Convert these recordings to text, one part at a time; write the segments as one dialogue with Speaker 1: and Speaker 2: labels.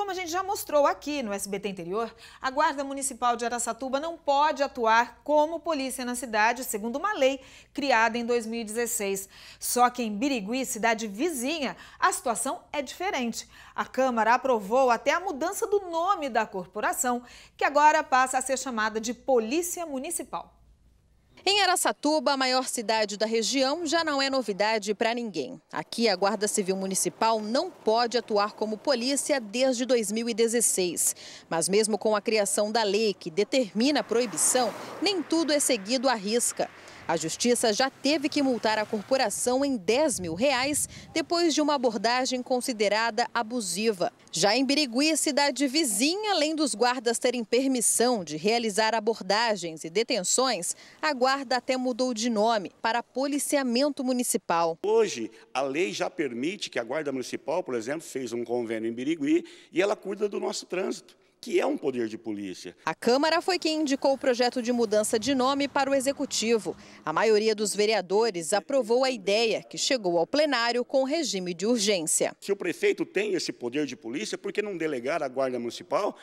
Speaker 1: Como a gente já mostrou aqui no SBT Interior, a Guarda Municipal de Araçatuba não pode atuar como polícia na cidade, segundo uma lei criada em 2016. Só que em Birigui, cidade vizinha, a situação é diferente. A Câmara aprovou até a mudança do nome da corporação, que agora passa a ser chamada de Polícia Municipal.
Speaker 2: Em Araçatuba, a maior cidade da região, já não é novidade para ninguém. Aqui, a Guarda Civil Municipal não pode atuar como polícia desde 2016. Mas mesmo com a criação da lei que determina a proibição, nem tudo é seguido à risca. A justiça já teve que multar a corporação em 10 mil reais depois de uma abordagem considerada abusiva. Já em Birigui, cidade vizinha, além dos guardas terem permissão de realizar abordagens e detenções, a guarda até mudou de nome para policiamento municipal.
Speaker 3: Hoje, a lei já permite que a guarda municipal, por exemplo, fez um convênio em Birigui e ela cuida do nosso trânsito que é um poder de polícia.
Speaker 2: A Câmara foi quem indicou o projeto de mudança de nome para o Executivo. A maioria dos vereadores aprovou a ideia, que chegou ao plenário com regime de urgência.
Speaker 3: Se o prefeito tem esse poder de polícia, por que não delegar à Guarda Municipal,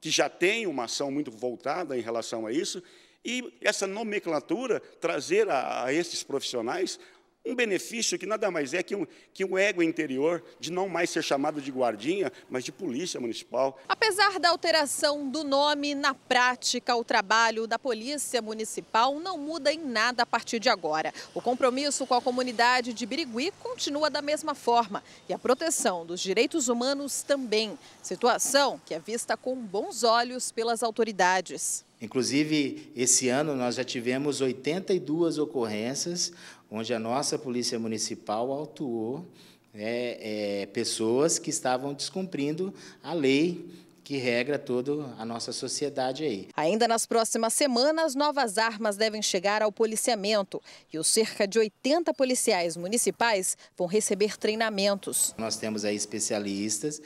Speaker 3: que já tem uma ação muito voltada em relação a isso, e essa nomenclatura trazer a, a esses profissionais um benefício que nada mais é que um, que um ego interior de não mais ser chamado de guardinha, mas de polícia municipal.
Speaker 2: Apesar da alteração do nome, na prática, o trabalho da polícia municipal não muda em nada a partir de agora. O compromisso com a comunidade de Birigui continua da mesma forma e a proteção dos direitos humanos também. Situação que é vista com bons olhos pelas autoridades.
Speaker 4: Inclusive, esse ano nós já tivemos 82 ocorrências onde a nossa Polícia Municipal autuou é, é, pessoas que estavam descumprindo a lei que regra toda a nossa sociedade aí. Ainda nas próximas
Speaker 2: semanas, novas armas devem chegar ao policiamento e os cerca de 80 policiais municipais vão receber treinamentos.
Speaker 4: Nós temos aí especialistas,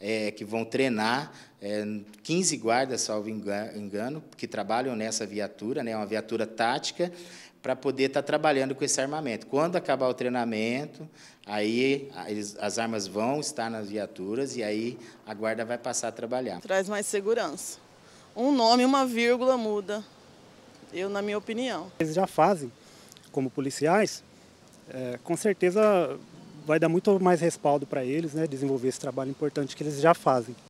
Speaker 4: é, que vão treinar é, 15 guardas, salvo engano, que trabalham nessa viatura, né, uma viatura tática, para poder estar tá trabalhando com esse armamento. Quando acabar o treinamento, aí as armas vão estar nas viaturas e aí a guarda
Speaker 3: vai passar a trabalhar.
Speaker 4: Traz mais segurança. Um nome, uma vírgula muda,
Speaker 2: eu na minha opinião.
Speaker 3: Eles já fazem como policiais, é, com certeza vai dar muito mais respaldo para eles, né, desenvolver esse trabalho importante que eles já fazem.